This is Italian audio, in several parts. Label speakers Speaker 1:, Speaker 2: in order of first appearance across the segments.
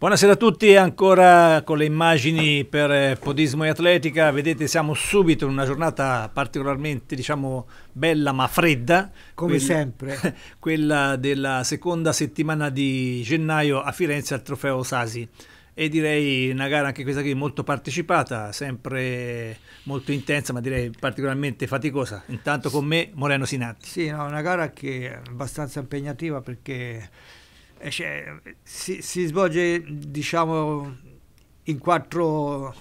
Speaker 1: Buonasera a tutti, ancora con le immagini per eh, Podismo e Atletica, vedete siamo subito in una giornata particolarmente diciamo bella ma fredda, come quella, sempre, quella della seconda settimana di gennaio a Firenze al trofeo Sasi e direi una gara anche questa qui molto partecipata, sempre molto intensa ma direi particolarmente faticosa, intanto con me Moreno Sinatti.
Speaker 2: Sì, no, una gara che è abbastanza impegnativa perché eh, cioè, si, si, svolge diciamo in quattro,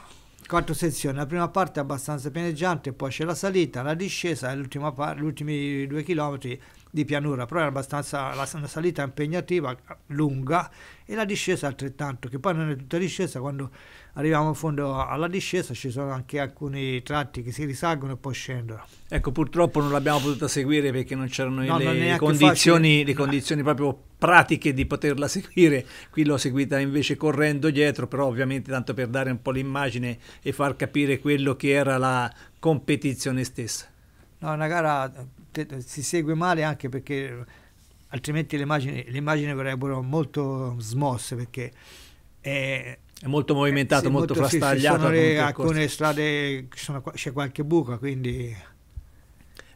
Speaker 2: quattro, sezioni. La prima parte è abbastanza pianeggiante, poi c'è la salita, la discesa e gli ultimi due chilometri di pianura, però era abbastanza la, una salita impegnativa, lunga, e la discesa altrettanto, che poi non è tutta discesa, quando arriviamo in fondo alla discesa ci sono anche alcuni tratti che si risalgono e poi scendono. Ecco, purtroppo non l'abbiamo
Speaker 1: potuta seguire perché non c'erano no, le, non condizioni, le, condizioni, proprio pratiche di poterla seguire, qui l'ho seguita invece correndo dietro, però ovviamente tanto per dare un po' l'immagine e far capire quello che era la competizione stessa.
Speaker 2: No, una gara si segue male anche perché altrimenti le immagini, le immagini verrebbero molto smosse perché è, è molto movimentato, eh, sì, molto, molto frastagliato. Sì, le, alcune strade sono, c'è qualche buca, quindi...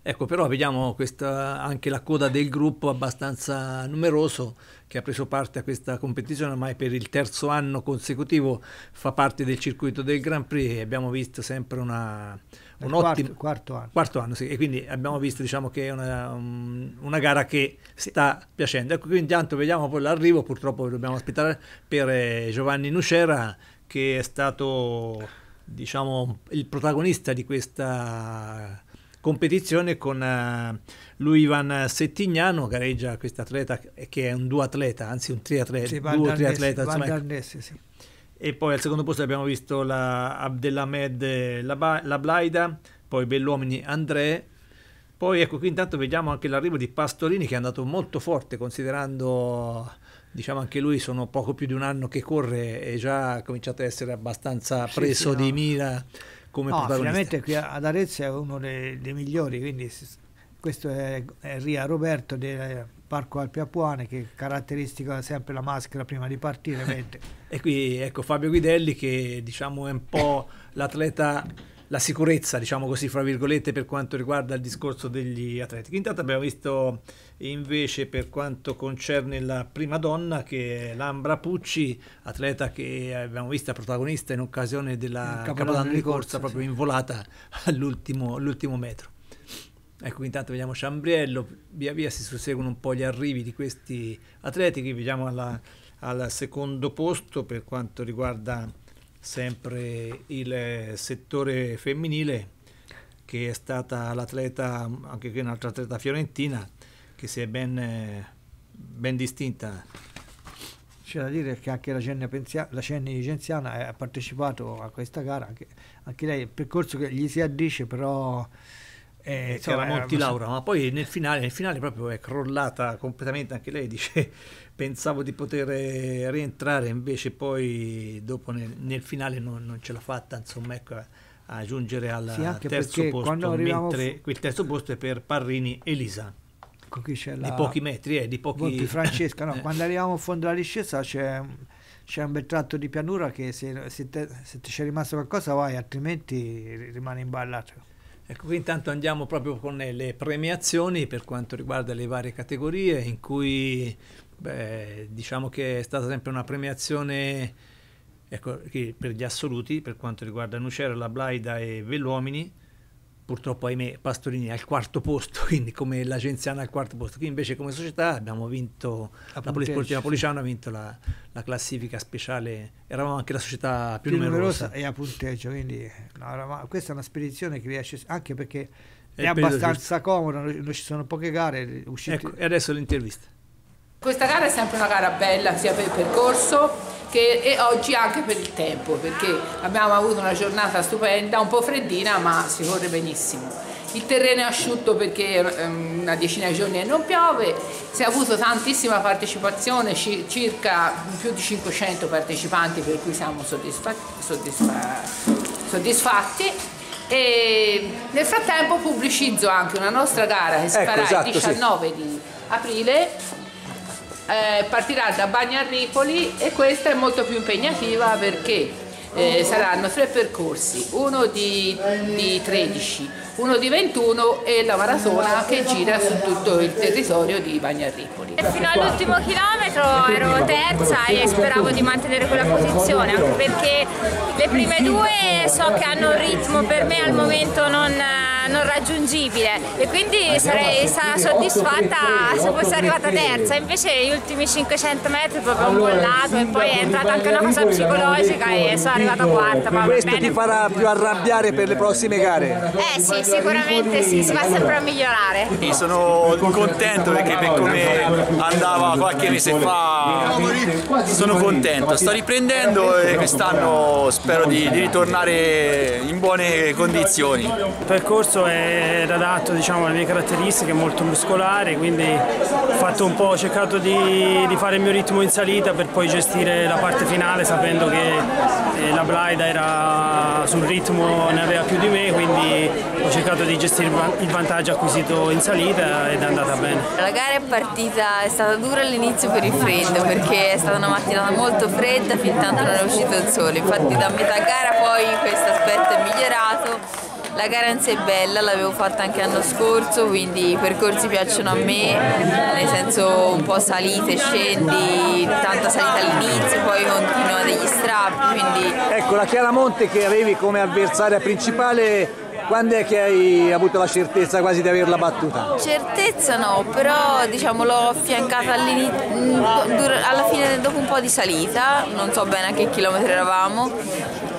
Speaker 2: Ecco, però
Speaker 1: vediamo questa, anche la coda del gruppo abbastanza numeroso che ha preso parte a questa competizione ormai per il terzo anno consecutivo, fa parte del circuito del Grand Prix e abbiamo visto sempre una, un ottimo quarto, anno. Quarto anno sì. E quindi abbiamo visto diciamo, che è una, um, una, gara che sta piacendo. Ecco, quindi intanto vediamo poi l'arrivo, purtroppo dobbiamo aspettare per eh, Giovanni Nucera che è stato diciamo, il protagonista di questa competizione con uh, lui Ivan Settignano, gareggia questo atleta che è un duo atleta anzi un triatleta, sì, due triatleta, insomma, ecco.
Speaker 2: Darnese, sì
Speaker 1: e poi al secondo posto abbiamo visto la Abdelhamed Lablaida, poi Belluomini André, poi ecco qui intanto vediamo anche l'arrivo di Pastorini che è andato molto forte considerando diciamo anche lui sono poco più di un anno che corre e già ha cominciato a essere abbastanza preso sì, sì, no. di mira come no, protagonista. Ovviamente
Speaker 2: qui ad Arezzo è uno dei, dei migliori, quindi questo è, è Ria Roberto de, Parco Alpi Apuane che caratteristica sempre la maschera prima di partire. Mette.
Speaker 1: e qui ecco Fabio Guidelli che diciamo è un po' l'atleta la sicurezza, diciamo così, fra virgolette, per quanto riguarda il discorso degli atleti. Intanto abbiamo visto invece per quanto concerne la prima donna che è Lambra Pucci, atleta che abbiamo vista protagonista in occasione della Capodanno, Capodanno di corsa, corsa proprio sì. involata all'ultimo, all'ultimo metro. Ecco, intanto vediamo Ciambriello, via via si susseguono un po' gli arrivi di questi atleti, qui vediamo al secondo posto per quanto riguarda sempre il settore femminile, che è stata l'atleta, anche qui un'altra atleta
Speaker 2: fiorentina,
Speaker 1: che si è ben, ben distinta.
Speaker 2: C'è da dire che anche la Cenni, Penzia, la Cenni Genziana ha partecipato a questa gara, anche, anche lei, il percorso che gli si addice però eh, eh, insomma, era Monti Laura,
Speaker 1: ma poi nel finale, nel finale proprio è crollata completamente anche lei, dice pensavo di poter eh, rientrare, invece poi dopo nel, nel finale non, non, ce l'ha fatta, insomma ecco a giungere al sì, terzo posto, mentre il terzo posto è per Parrini
Speaker 2: e Lisa. qui c'è la... Di pochi metri, eh, di pochi... Monti Francesca, no, eh. quando arriviamo a fondo alla discesa c'è c'è un bel tratto di pianura che se, se, te, se, ti c'è rimasto qualcosa vai, altrimenti rimane imballato. Ecco, qui intanto andiamo proprio con le
Speaker 1: premiazioni per quanto riguarda le varie categorie, in cui beh, diciamo che è stata sempre una premiazione ecco, per gli assoluti, per quanto riguarda Nucera, La Blaida e Velluomini, purtroppo ahimè Pastorini è al quarto posto, quindi come l'agenziana al quarto posto. Qui invece come società abbiamo vinto, la, la Polisportiva Policiano ha vinto la, la, classifica speciale, eravamo anche la società più, più numerosa. numerosa.
Speaker 2: E a punteggio, quindi no, questa è una spedizione che riesce, anche perché è, è abbastanza comoda, ci sono poche gare. Uscite... Ecco, e adesso l'intervista.
Speaker 3: Questa gara è sempre una gara bella sia per il percorso che, e oggi anche per il tempo perché abbiamo avuto una giornata stupenda, un po' freddina ma si corre benissimo. Il terreno è asciutto perché ehm, una decina di giorni e non piove, si è avuto tantissima partecipazione, circa più di 500 partecipanti per cui siamo soddisfa soddisfa soddisfatti. E nel frattempo pubblicizzo anche una nostra gara che si ecco, farà esatto, il 19 sì. di aprile eh, partirà da Bagnarnipoli e questa è molto più impegnativa perché eh, saranno tre percorsi, uno di, di 13 uno di 21 e la maratona eh, che gira su esatto. tutto il territorio di Bagnarricoli. Fino all'ultimo chilometro ero terza e speravo di mantenere quella posizione, anche perché le prime due so che hanno un ritmo per me al momento non, non raggiungibile e quindi sarei stata soddisfatta se fosse arrivata terza, invece gli ultimi 500 metri proprio un bollato e poi è entrata anche una cosa psicologica e sono arrivata quarta. Questo bene. ti
Speaker 1: farà più arrabbiare per le prossime gare?
Speaker 3: Eh sì, sì sicuramente sì, si va sempre a migliorare.
Speaker 1: E sono contento perché per come andava qualche mese fa sono contento, sto riprendendo e quest'anno spero di, di, ritornare in buone condizioni. Il percorso è adatto diciamo, alle mie caratteristiche, molto muscolare, quindi ho, ho cercato di, di, fare il mio ritmo in salita per poi gestire la parte finale sapendo che eh, la Blaida era sul ritmo, ne aveva più di me, quindi ho cercato di gestire il vantaggio acquisito in salita ed è andata bene.
Speaker 3: La gara è partita, è stata dura all'inizio per il freddo perché è stata una mattinata molto fredda fin tanto non è uscito il sole, infatti da metà gara poi questo aspetto è migliorato. La gara in sé è bella, l'avevo fatta anche l'anno scorso, quindi i percorsi piacciono a me, nel senso un po' salite, scendi, tanta salita all'inizio, poi continua degli strappi. Quindi...
Speaker 1: Ecco, la Chiaramonte che avevi come avversaria principale quando è che hai avuto la certezza quasi di averla battuta?
Speaker 3: Certezza no, però diciamo, l'ho affiancata mm, alla fine dopo un po' di salita, non so bene a che chilometro eravamo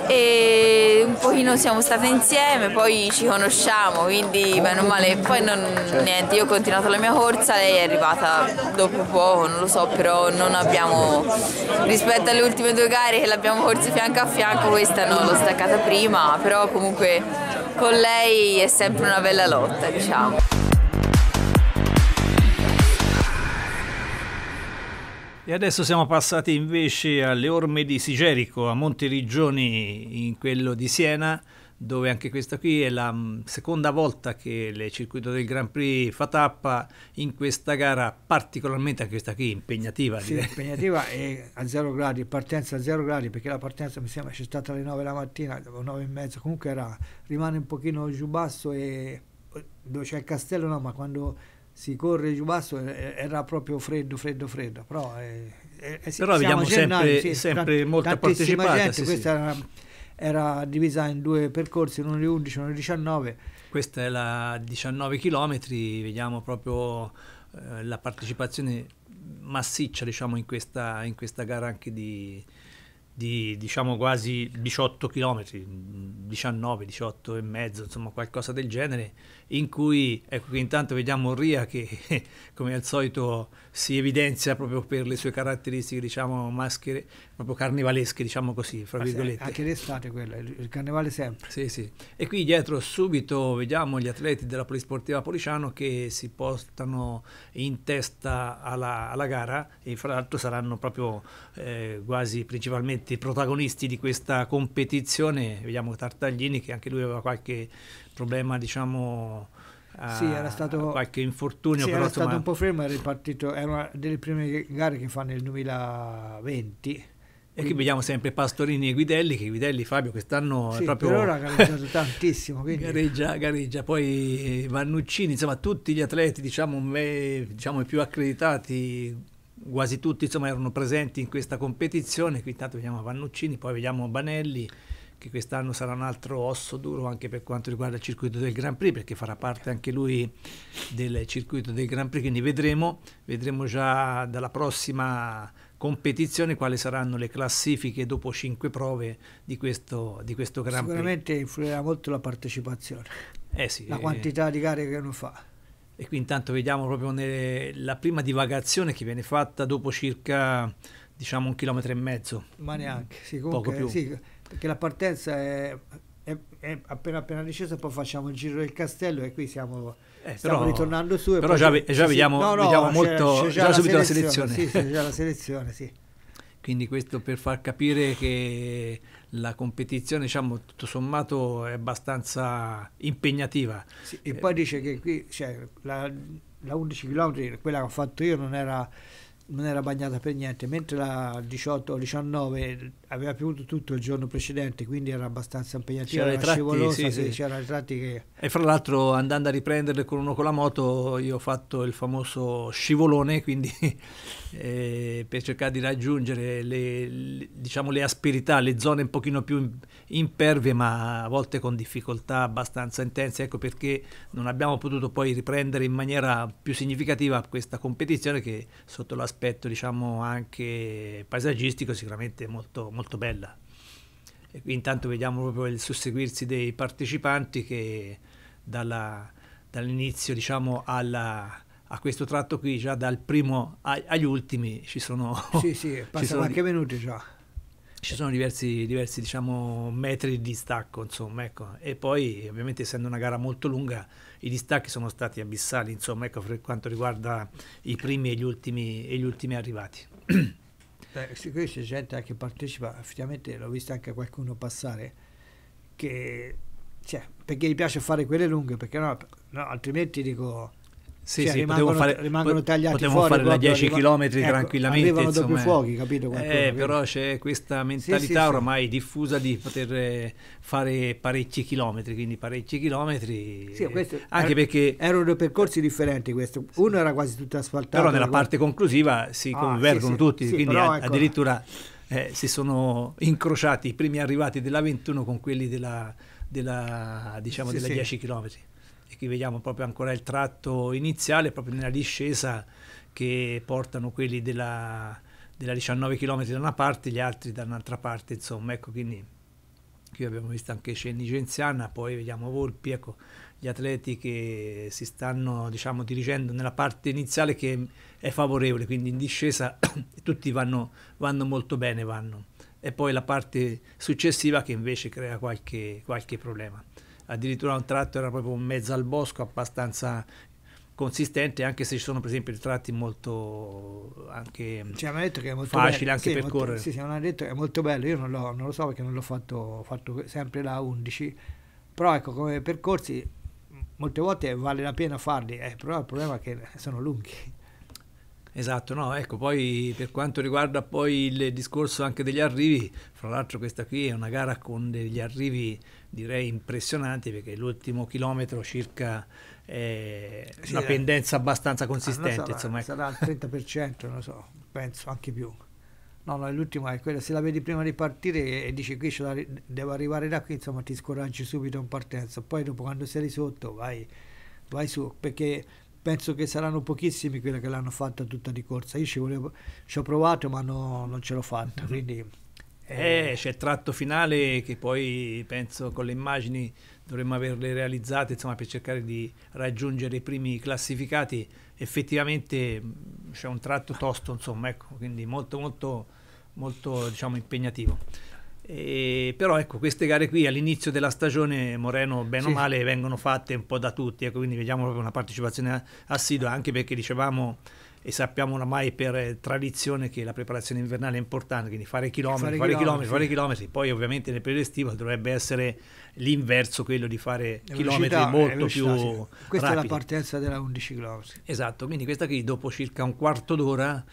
Speaker 3: e un pochino siamo state insieme, poi ci conosciamo, quindi meno male, poi non, certo. niente, io ho continuato la mia corsa, lei è arrivata dopo poco, non lo so, però non abbiamo, rispetto alle ultime due gare che l'abbiamo corsa fianco a fianco, questa non l'ho staccata prima, però comunque con lei è sempre una bella lotta, diciamo.
Speaker 1: E adesso siamo passati invece alle orme di Sigerico, a Monteriggioni, in quello di Siena, dove anche questa qui è la mm, seconda volta che il circuito del Grand Prix fa tappa in questa gara particolarmente anche questa qui impegnativa. Sì, direi. impegnativa e
Speaker 2: a zero gradi, partenza a zero gradi perché la partenza mi sembra c'è stata alle 9 la mattina, o 9 e mezza, comunque era, rimane un pochino giù basso e dove c'è il castello no, ma quando si corre giù basso eh, eh, era proprio freddo freddo freddo però, è, eh, eh, eh però vediamo sempre, sì, sempre molta partecipazione sì, questa era, era, divisa in due percorsi uno di 11 uno di 19
Speaker 1: questa è la 19 km vediamo proprio eh, la partecipazione massiccia diciamo in questa, in questa gara anche di, di diciamo quasi 18 km 19 18 e mezzo insomma qualcosa del genere in cui ecco, intanto vediamo Ria che come al solito si evidenzia proprio per le sue caratteristiche diciamo maschere, proprio carnevalesche diciamo così, fra ah, virgolette. Anche
Speaker 2: l'estate quella, il carnevale
Speaker 1: sempre. Sì, sì. E qui dietro subito vediamo gli atleti della Polisportiva Policiano che si portano in testa alla, alla gara e fra l'altro saranno proprio eh, quasi principalmente i protagonisti di questa competizione. Vediamo Tartaglini che anche lui aveva qualche problema diciamo sì, eh, era stato, qualche infortunio. Sì, però, era insomma... stato un
Speaker 2: po' fermo, era, partito, era una delle prime gare che fa nel 2020. E qui
Speaker 1: vediamo sempre Pastorini e Guidelli, che Guidelli Fabio quest'anno sì, proprio... per ora ha gareggiato tantissimo. Quindi... Gareggia, gareggia, poi eh, Vannuccini, insomma tutti gli atleti diciamo, me, diciamo più accreditati, quasi tutti insomma, erano presenti in questa competizione, qui intanto vediamo Vannuccini, poi vediamo Banelli, che quest'anno sarà un altro osso duro anche per quanto riguarda il circuito del Grand Prix, perché farà parte anche lui del circuito del Grand Prix, quindi vedremo, vedremo già dalla prossima competizione quali saranno le classifiche dopo cinque prove di questo, di questo Grand Prix. Sicuramente
Speaker 2: influirà molto la partecipazione, eh sì, la eh. quantità di gare che uno fa. E
Speaker 1: qui intanto vediamo proprio nelle, la prima divagazione che viene fatta dopo circa diciamo un chilometro e mezzo. Ma neanche, sì, comunque, poco più. Sì,
Speaker 2: perché la partenza è, è, è appena appena discesa, poi facciamo il giro del castello e qui siamo... Eh, Stiamo ritornando su. però già, già vediamo, no, no, vediamo molto. C'è già, già la subito la selezione. Sì, c'è già la selezione, sì.
Speaker 1: Quindi questo per far capire che la competizione, diciamo, tutto sommato è
Speaker 2: abbastanza impegnativa. Sì, e eh, poi dice che qui cioè, la, la 11 km, quella che ho fatto io, non era non era bagnata per niente, mentre la 18 o 19 aveva piovuto tutto il giorno precedente, quindi era abbastanza impegnativa, c'era era tratti, scivolosa, sì, sì. c'era i tratti che...
Speaker 1: E fra l'altro andando a riprenderle con uno con la moto io ho fatto il famoso scivolone, quindi eh, per cercare di raggiungere le, le, diciamo, le, asperità, le zone un pochino più impervie, ma a volte con difficoltà abbastanza intense, ecco perché non abbiamo potuto poi riprendere in maniera più significativa questa competizione che sotto l'aspetto aspetto diciamo anche paesaggistico sicuramente molto, molto bella. E intanto vediamo proprio il susseguirsi dei partecipanti che dalla, dall'inizio diciamo alla, a questo tratto qui, già dal primo agli ultimi ci sono... Sì, sì, passano anche di... minuti già ci sono diversi, diversi diciamo, metri di distacco, insomma, ecco. E poi, ovviamente, essendo una gara molto lunga, i distacchi sono stati abissali, insomma, ecco, per quanto riguarda i primi e gli ultimi, e gli ultimi arrivati.
Speaker 2: Beh, qui c'è gente che partecipa, effettivamente l'ho visto anche qualcuno passare, che, cioè, perché gli piace fare quelle lunghe, perché no, no altrimenti dico sì, cioè, sì, rimangono, fare, rimangono tagliati potevo fuori. Potevano fare da 10 km ecco, tranquillamente. Avevano insomma, doppi fuochi,
Speaker 1: capito? Qualcuno, eh, però c'è questa mentalità sì, ormai diffusa di poter eh, fare parecchi chilometri, quindi parecchi chilometri. Questo, anche era, perché...
Speaker 2: Erano due percorsi differenti questo. Uno era quasi tutto asfaltato. Però nella parte conclusiva si ah, convergono tutti, quindi però, ecco,
Speaker 1: addirittura eh, si sono incrociati i primi arrivati della 21 con quelli della, della, diciamo, della 10 km e qui vediamo proprio ancora il tratto iniziale, proprio nella discesa che portano quelli della, della 19 km da una parte gli altri da un'altra parte, insomma, ecco, quindi qui abbiamo visto anche Cenni Genziana, poi vediamo Volpi, ecco, gli atleti che si stanno, diciamo, dirigendo nella parte iniziale che è favorevole, quindi in discesa tutti vanno, vanno molto bene, vanno. E poi la parte successiva che invece crea qualche, qualche problema addirittura un tratto era proprio un mezzo al bosco abbastanza consistente anche se ci sono per esempio tratti molto anche facili anche sì, per molto, correre sì,
Speaker 2: sì, hanno detto che è molto bello io non, non lo so perché non l'ho fatto fatto sempre la 11 però ecco come percorsi molte volte vale la pena farli eh, però il problema è che sono lunghi
Speaker 1: Esatto, no, ecco, poi per quanto riguarda poi il discorso anche degli arrivi, fra l'altro questa qui è una gara con degli arrivi direi impressionanti perché l'ultimo chilometro circa è eh, sì, una eh. pendenza abbastanza consistente. Ah, sarà, insomma. Ecco. sarà
Speaker 2: al 30%, non so, penso anche più. No, no, l'ultimo è quello, se la vedi prima di partire e dici qui la, devo arrivare da qui, insomma ti scoraggi subito in partenza, poi dopo quando sei sotto vai, vai su, perché penso che saranno pochissimi quelli che l'hanno fatta tutta di corsa, io ci, volevo, ci ho provato ma no, non ce l'ho fatta, mm -hmm. quindi
Speaker 1: eh, c'è il tratto finale che poi penso con le immagini dovremmo averle realizzate insomma, per cercare di raggiungere i primi classificati. Effettivamente c'è un tratto tosto, insomma, ecco, quindi molto, molto, molto diciamo, impegnativo. E, però ecco, queste gare qui all'inizio della stagione, Moreno, bene o male, vengono fatte un po' da tutti, ecco, quindi vediamo proprio una partecipazione assidua, anche perché dicevamo e sappiamo oramai per eh, tradizione che la preparazione invernale
Speaker 2: è importante, quindi fare chilometri, fare, fare chilometri, chilometri, fare
Speaker 1: chilometri, poi ovviamente nel periodo estivo dovrebbe essere l'inverso, quello di fare velocità, chilometri molto più sì. Questa rapidi. è la
Speaker 2: partenza della 11
Speaker 1: km. Esatto, quindi questa qui dopo circa un quarto d'ora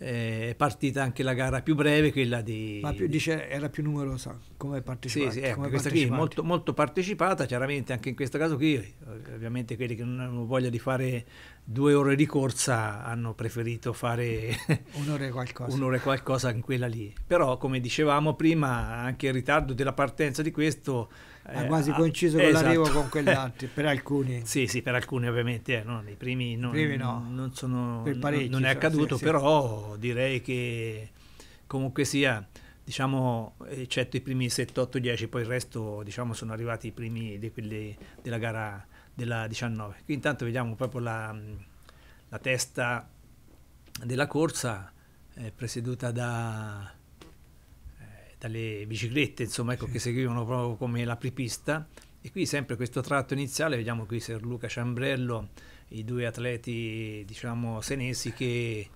Speaker 1: eh, è partita anche la gara
Speaker 2: più breve, quella di... Ma più, dice, era più numerosa come partecipante. Sì, sì ecco, questa qui molto,
Speaker 1: molto partecipata, chiaramente anche in questo caso qui, eh, ovviamente quelli che non hanno voglia di fare due ore di corsa hanno preferito fare un'ora e qualcosa. un'ora e qualcosa in quella lì. Però come dicevamo prima, anche il ritardo della partenza di questo eh, ha quasi ah, coinciso eh, con esatto. l'arrivo esatto. con altri per alcuni sì sì per alcuni ovviamente eh, no, nei primi, non, primi no. non, sono, non è accaduto sì, però sì. direi che comunque sia diciamo eccetto i primi 7-8-10 poi il resto diciamo sono arrivati i primi di quelli della gara della 19 qui intanto vediamo proprio la, la testa della corsa eh, presieduta da dalle biciclette, insomma, ecco, sì. che seguivano proprio come la pripista. E qui sempre questo tratto iniziale, vediamo qui Serluca Ciambrello, i due atleti, diciamo, senesi che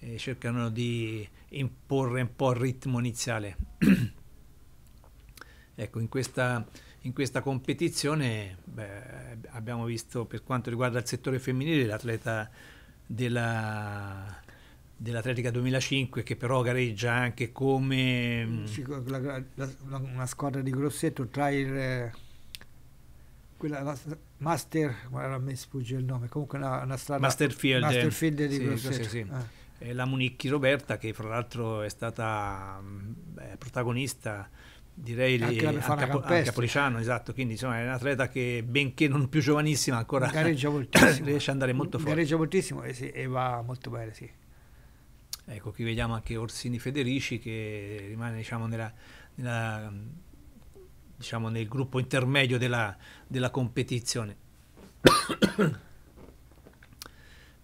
Speaker 1: eh, cercano di imporre un po' il ritmo iniziale. ecco, in questa, in questa competizione beh, abbiamo visto per quanto riguarda il settore femminile l'atleta della dell'Atletica 2005 che però gareggia anche come mm,
Speaker 2: la, la, la, una squadra di grossetto tra il eh, quella la, Master ma mi sfugge il nome comunque una, una strada Masterfield, Masterfield di sì, Grosseto sì, sì. Ah.
Speaker 1: la Municchi Roberta che fra l'altro è stata beh, mm, protagonista direi anche, a, Capolicciano esatto quindi insomma è un atleta che benché non più giovanissima ancora gareggia moltissimo riesce ad andare molto forte
Speaker 2: gareggia moltissimo e, sì, e va molto bene sì Ecco, qui
Speaker 1: vediamo anche Orsini Federici che rimane diciamo, nella, nella, diciamo, nel gruppo intermedio della, della competizione.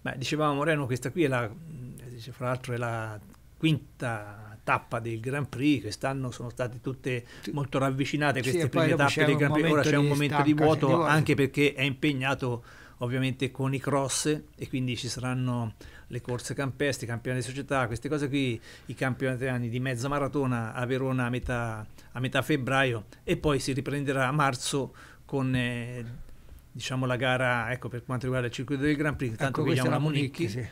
Speaker 1: Beh, dicevamo Moreno, questa qui è la, fra l'altro è la quinta tappa del Grand Prix, quest'anno sono state tutte molto ravvicinate queste sì, prime tappe del Grand Prix, ora c'è un momento di vuoto anche perché è impegnato ovviamente con i cross e quindi ci saranno le corse campestri, i campionati di società, queste cose qui, i campionati di mezza maratona a Verona a metà, a metà febbraio e poi si riprenderà a marzo con eh, diciamo la gara ecco, per quanto riguarda il circuito del Grand Prix, tanto ecco, vediamo la Monicchi. Sì.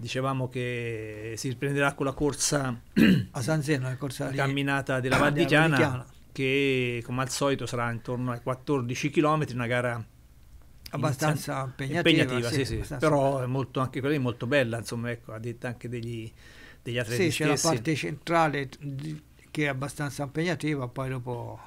Speaker 1: Dicevamo che si riprenderà con la corsa
Speaker 2: a San Zeno, la corsa camminata della ah, Valdichiana,
Speaker 1: che come al solito sarà intorno ai 14 km, una gara abbastanza impegnativa, impegnativa sì, sì, abbastanza però molto, anche quella è molto bella, insomma, ecco, ha detto anche degli, degli atleti. Sì, c'è la parte
Speaker 2: centrale che è abbastanza impegnativa, poi dopo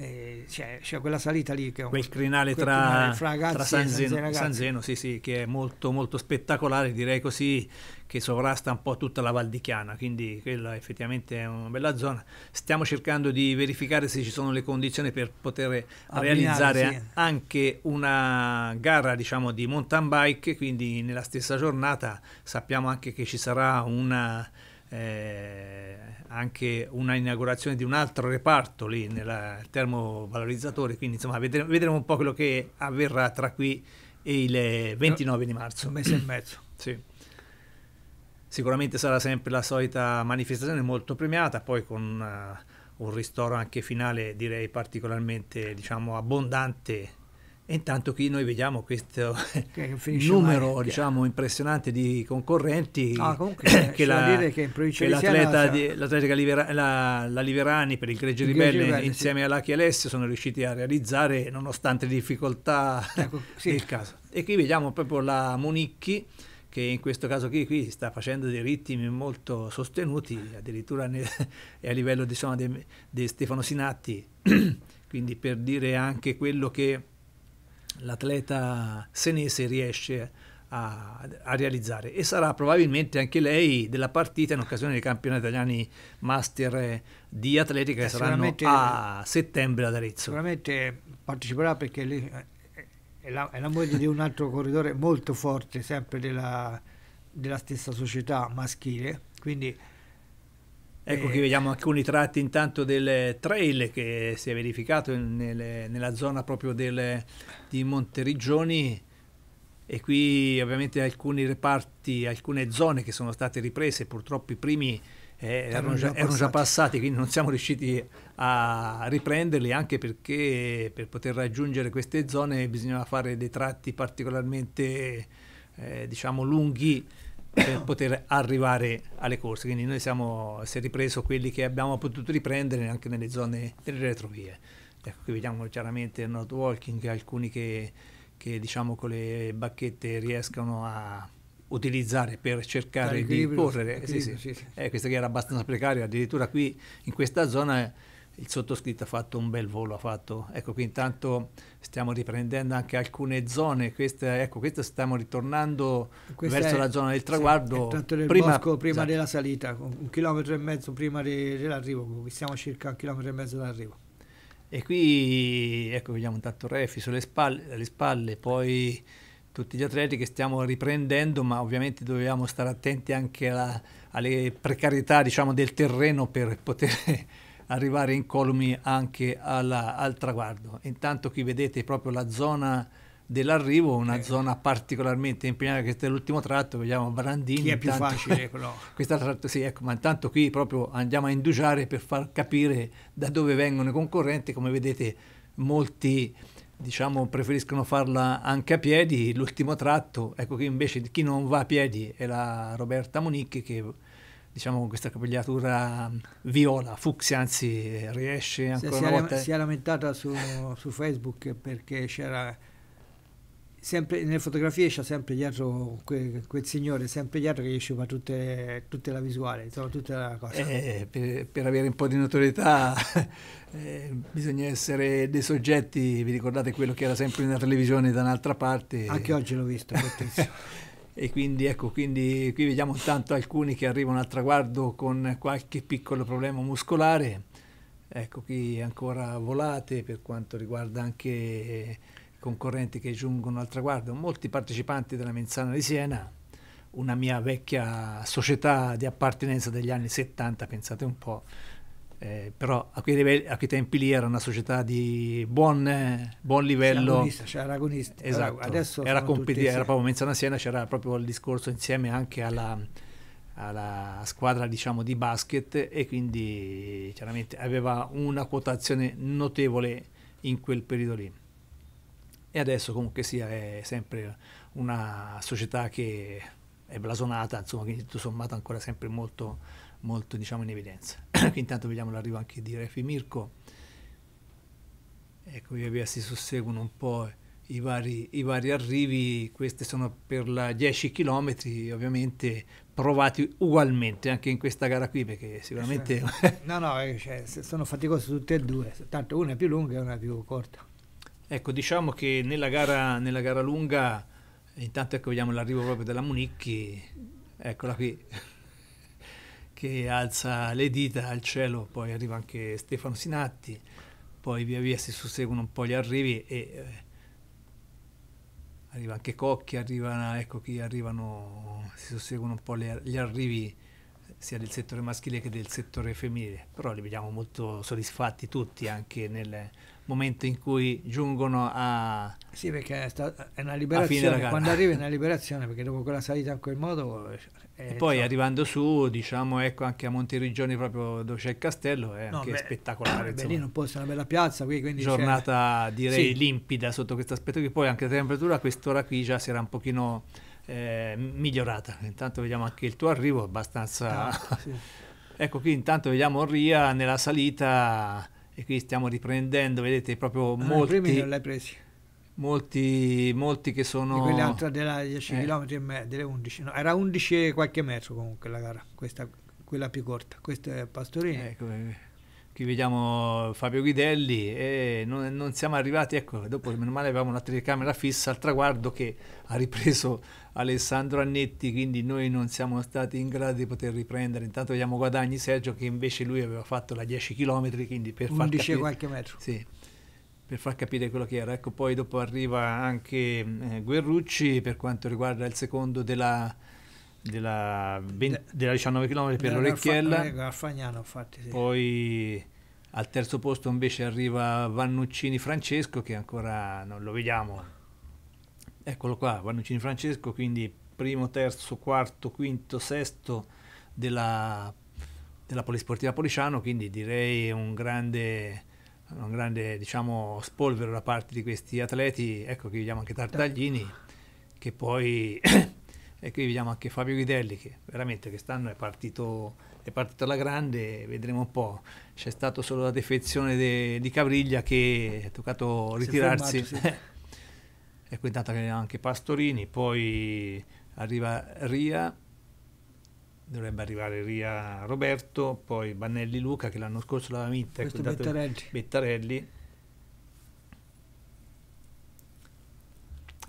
Speaker 2: eh, c'è, c'è, quella salita lì che quel crinale quel tra, crinale tra San, Zeno, Zeno, San Zeno,
Speaker 1: sì, sì, che è molto molto spettacolare direi così che sovrasta un po' tutta la Val di Chiana quindi quella effettivamente è una bella zona stiamo cercando di verificare se ci sono le condizioni per poter Abbinare, realizzare sì. anche una gara diciamo di mountain bike quindi nella stessa giornata sappiamo anche che ci sarà una eh, anche una inaugurazione di un altro reparto lì nel termovalorizzatore, quindi insomma vedremo, vedremo, un po' quello che avverrà tra qui e il 29 di marzo. Un mese e mezzo. Sì. Sicuramente sarà sempre la solita manifestazione molto premiata, poi con uh, un ristoro anche finale direi particolarmente diciamo, abbondante e intanto qui noi vediamo questo numero mai, diciamo, impressionante di concorrenti ah, comunque, eh, che, la, che, che l'atleta, di, l'atletica Livera, la, la, Liverani per il Greggio Ribelle Grigio insieme sì. all'Achi Alessio sono riusciti a realizzare nonostante le difficoltà ecco, sì. del caso. E qui vediamo proprio la Monicchi che in questo caso qui, qui sta facendo dei ritmi molto sostenuti, addirittura ne, a livello di, insomma, di, di Stefano Sinatti, quindi per dire anche quello che l'atleta senese riesce a, a, realizzare e sarà probabilmente anche lei della partita in occasione dei campionati italiani master di atletica che eh, saranno a settembre ad Arezzo.
Speaker 2: Sicuramente parteciperà perché lì è la, è la moglie di un altro corridore molto forte sempre della, della stessa società maschile, quindi
Speaker 1: Ecco eh. che vediamo alcuni tratti intanto del trail che si è verificato nelle, nella zona proprio del, di Monteriggioni e qui ovviamente alcuni reparti, alcune zone che sono state riprese, purtroppo i primi eh, erano, già, erano, già, passati, quindi non siamo riusciti a riprenderli anche perché per poter raggiungere queste zone bisognava fare dei tratti particolarmente eh, diciamo lunghi per poter arrivare alle corse. Quindi noi siamo, si è ripreso quelli che abbiamo potuto riprendere anche nelle zone delle retrovie. Ecco, qui vediamo chiaramente il not walking, alcuni che, che diciamo con le bacchette riescono a utilizzare per cercare di correre. Sì, sì. Eh, questa che era abbastanza precaria, addirittura qui in questa zona il sottoscritto ha fatto un bel volo, ha fatto, ecco qui intanto stiamo riprendendo anche alcune zone, questa, ecco questa stiamo ritornando questa verso è, la zona del traguardo. Sì, del prima, bosco, prima esatto.
Speaker 2: della salita, un chilometro e mezzo prima de, dell'arrivo, siamo circa un chilometro e mezzo dall'arrivo. E qui
Speaker 1: ecco vediamo intanto Refi sulle spalle, alle spalle, poi tutti gli atleti che stiamo riprendendo, ma ovviamente dovevamo stare attenti anche alla, alle precarietà diciamo, del terreno per poter arrivare incolumi anche alla, al traguardo. Intanto qui vedete proprio la zona dell'arrivo, una eh. zona particolarmente impegnata, questo è l'ultimo tratto, vediamo Brandini. Chi è più facile quello? questo tratto sì, ecco, ma intanto qui proprio andiamo a indugiare per far capire da dove vengono i concorrenti, come vedete molti diciamo preferiscono farla anche a piedi, l'ultimo tratto, ecco che invece chi non va a piedi è la Roberta Monicchi che diciamo con questa capigliatura mm, viola, fucsia, anzi riesce ancora si, una volta... Si
Speaker 2: è lamentata su, su Facebook perché c'era... Sempre, nelle fotografie c'è sempre dietro quel, quel, signore, sempre dietro che gli sciupa tutte, tutte la visuale, insomma tutta la cosa. Eh, eh per, per, avere un po' di
Speaker 1: notorietà
Speaker 2: eh, bisogna essere dei
Speaker 1: soggetti, vi ricordate quello che era sempre nella televisione da un'altra parte? Anche oggi l'ho visto, e quindi ecco, quindi qui vediamo intanto alcuni che arrivano al traguardo con qualche piccolo problema muscolare, ecco qui ancora volate per quanto riguarda anche i eh, concorrenti che giungono al traguardo, molti partecipanti della Menzana di Siena, una mia vecchia società di appartenenza degli anni 70, pensate un po', eh, però a quei, livelli, a quei, tempi lì era una società di buon, eh, buon livello. C'era cioè agonista, esatto. Adesso era, competi- era proprio Menzana Siena, c'era proprio il discorso insieme anche alla, alla squadra diciamo, di basket e quindi chiaramente aveva una quotazione notevole in quel periodo lì. E adesso comunque sia è sempre una società che è blasonata, insomma, quindi tutto sommato ancora sempre molto molto diciamo, in evidenza. Intanto vediamo l'arrivo anche di Refi Mirko. Ecco, via via si susseguono un po' i vari, i vari arrivi, Queste sono per la 10 km, ovviamente provati ugualmente anche in questa gara qui, perché sicuramente... Eh,
Speaker 2: no, no, eh, cioè, sono faticosi tutte e due, tanto una è più lunga e una è più corta.
Speaker 1: Ecco, diciamo che nella gara, nella gara lunga, intanto ecco, vediamo l'arrivo proprio della Municchi, eccola qui che alza le dita al cielo, poi arriva anche Stefano Sinatti, poi via via si susseguono un po' gli arrivi e eh, arriva anche Cocchi, arriva, ecco chi arrivano, si susseguono un po' le, gli arrivi sia del settore maschile che del settore femminile, però li vediamo molto soddisfatti tutti anche nel, momento in cui giungono a... Sì, perché è, stata, è una liberazione, quando arriva è
Speaker 2: una liberazione, perché dopo quella salita in quel modo... È, eh, e poi so.
Speaker 1: arrivando su, diciamo, ecco anche a Monteriggioni, proprio dove c'è il castello, è no, anche beh, spettacolare. Beh, lì non
Speaker 2: può essere una bella piazza qui, quindi... Giornata, direi, sì.
Speaker 1: limpida sotto questo aspetto, che poi anche la temperatura a quest'ora qui già si era un pochino eh, migliorata. Intanto vediamo anche il tuo arrivo, abbastanza... Ah, sì. ecco qui intanto vediamo Ria nella salita e qui stiamo riprendendo, vedete proprio ah, molti... Non l'hai presi. Molti, molti che sono... E quell'altra della 10 eh. km e
Speaker 2: me, delle 11, no, era 11 e qualche metro comunque la gara, questa, quella più corta, questa è Pastorini. Ecco, eh.
Speaker 1: Qui vediamo Fabio Guidelli e non, non, siamo arrivati, ecco, dopo meno male avevamo una telecamera fissa al traguardo che ha ripreso Alessandro Annetti, quindi noi non siamo stati in grado di poter riprendere. Intanto vediamo Guadagni Sergio che invece lui aveva fatto la 10 km, quindi per far capire, qualche metro. Sì, per far capire quello che era. Ecco, poi dopo arriva anche eh, Guerrucci per quanto riguarda il secondo della della, 20, della 19 km per l'Orecchiella. Ecco, sì. Poi al terzo posto invece arriva Vannuccini Francesco, che ancora non lo vediamo. Eccolo qua, Vannuccini Francesco, quindi primo, terzo, quarto, quinto, sesto della, della Polisportiva Policiano, quindi direi un grande un grande diciamo, spolvero da parte di questi atleti, ecco che vediamo anche Tartaglini, che poi e qui vediamo anche Fabio Ghidelli che veramente quest'anno è partito, è partito alla grande, vedremo un po'. C'è stata solo la defezione de, di Cavriglia che è toccato ritirarsi. e qui intanto anche Pastorini, poi arriva Ria, dovrebbe arrivare Ria Roberto, poi Bannelli Luca che l'anno scorso l'aveva vinta. Ecco, Questo Bettarelli. Bettarelli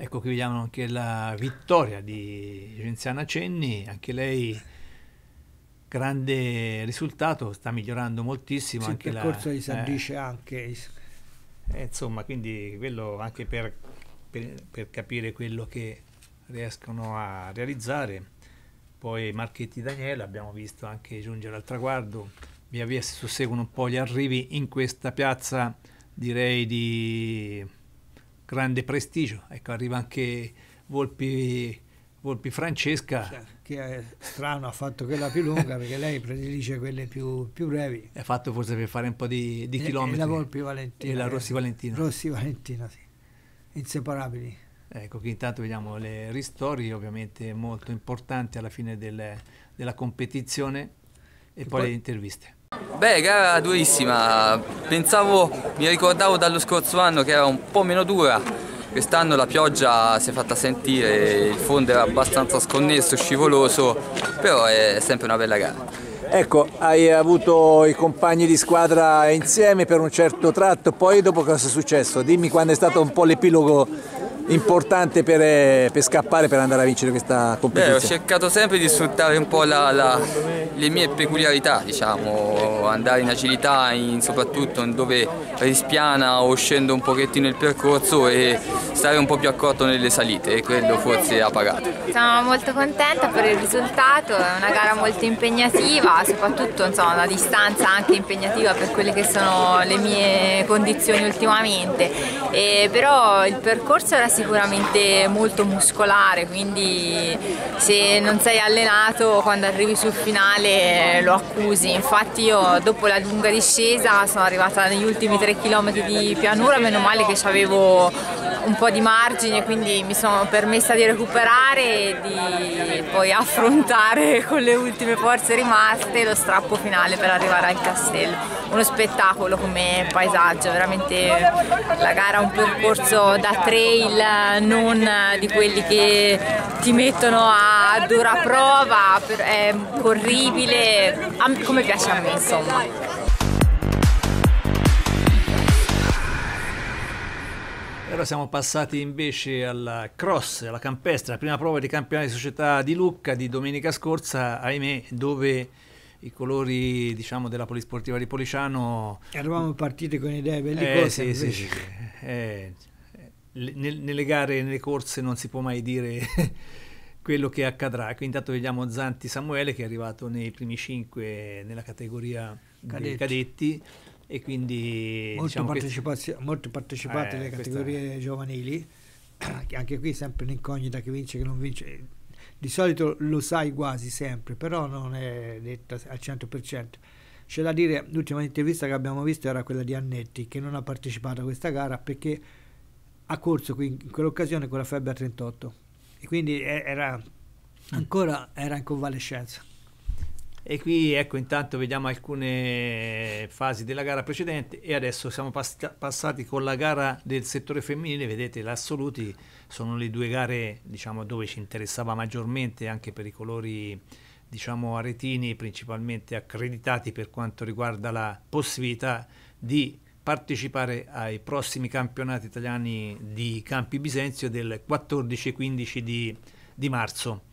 Speaker 1: Ecco qui vediamo anche la vittoria di Genziana Cenni, anche lei grande risultato, sta migliorando moltissimo. Sì, anche il percorso la, di Sandice eh, anche. Eh, insomma, quindi quello anche per, per, per, capire quello che riescono a realizzare. Poi Marchetti Daniele, abbiamo visto anche giungere al traguardo, via via si susseguono un po' gli arrivi in questa piazza, direi di grande prestigio. Ecco, arriva anche Volpi, Volpi Francesca. Cioè,
Speaker 2: che è strano, ha fatto quella più lunga perché lei predilige quelle più, più brevi.
Speaker 1: È fatto forse per fare un po' di, di e, chilometri. E la Volpi Valentina. E la eh, Rossi Valentina.
Speaker 2: Rossi Valentina, sì. Inseparabili.
Speaker 1: Ecco, qui intanto vediamo le ristori, ovviamente molto importanti alla fine del, della competizione e, e poi, poi le interviste.
Speaker 3: Beh, gara durissima, pensavo, mi ricordavo dallo scorso anno che era un po' meno dura, quest'anno la pioggia si è fatta sentire, il fondo era abbastanza sconnesso, scivoloso, però è sempre una bella gara.
Speaker 1: Ecco, hai avuto i compagni di squadra insieme per un certo tratto, poi dopo cosa è successo? Dimmi quando è stato un po' l'epilogo importante per, eh, per, scappare, per andare a vincere questa competizione? Beh, ho
Speaker 3: cercato sempre di sfruttare un po' la, la, le mie peculiarità, diciamo, andare in agilità, in, soprattutto in dove rispiana o scendo un pochettino il percorso e stare un po' più accorto nelle salite e quello forse ha pagato. Sono molto contenta per il risultato, è una gara molto impegnativa, soprattutto insomma, una distanza anche impegnativa per quelle che sono le mie condizioni ultimamente, e, però il percorso era sicuramente sicuramente molto muscolare, quindi se non sei allenato quando arrivi sul finale eh, lo accusi. Infatti io dopo la lunga discesa sono arrivata negli ultimi 3 km di pianura, meno male che avevo un po' di margine, quindi mi sono permessa di recuperare e di poi affrontare con le ultime forze rimaste lo strappo finale per arrivare al castello. Uno spettacolo come paesaggio, veramente la gara è un percorso da trail non eh, di quelli che ti mettono a dura prova, è orribile, come piace a me insomma.
Speaker 1: Ora siamo passati invece alla cross, alla campestra, la prima prova di campionato di società di Lucca di domenica scorsa, ahimè, dove i colori diciamo, della polisportiva di Policiano
Speaker 2: eravamo partiti con idee belle. eh, sì, sì, sì.
Speaker 1: Eh, le, nelle gare, nelle corse non si può mai dire quello che accadrà. Quindi intanto vediamo Zanti Samuele che è arrivato nei primi cinque nella categoria cadetti. cadetti e quindi molto, diciamo partecipazio- che... molto partecipate eh, le categorie
Speaker 2: questa... giovanili anche qui sempre un'incognita che vince che non vince di solito lo sai quasi sempre però non è detta al 100% c'è da dire l'ultima intervista che abbiamo visto era quella di Annetti che non ha partecipato a questa gara perché ha corso qui, in quell'occasione con la febbre a 38 e quindi era ancora era in convalescenza.
Speaker 1: E qui ecco intanto vediamo alcune fasi della gara precedente e adesso siamo pass- passati con la gara del settore femminile, vedete l'assoluti sono le due gare diciamo, dove ci interessava maggiormente anche per i colori diciamo aretini principalmente accreditati per quanto riguarda la possibilità di partecipare ai prossimi campionati italiani di Campi Bisenzio del 14 e 15 di, di marzo.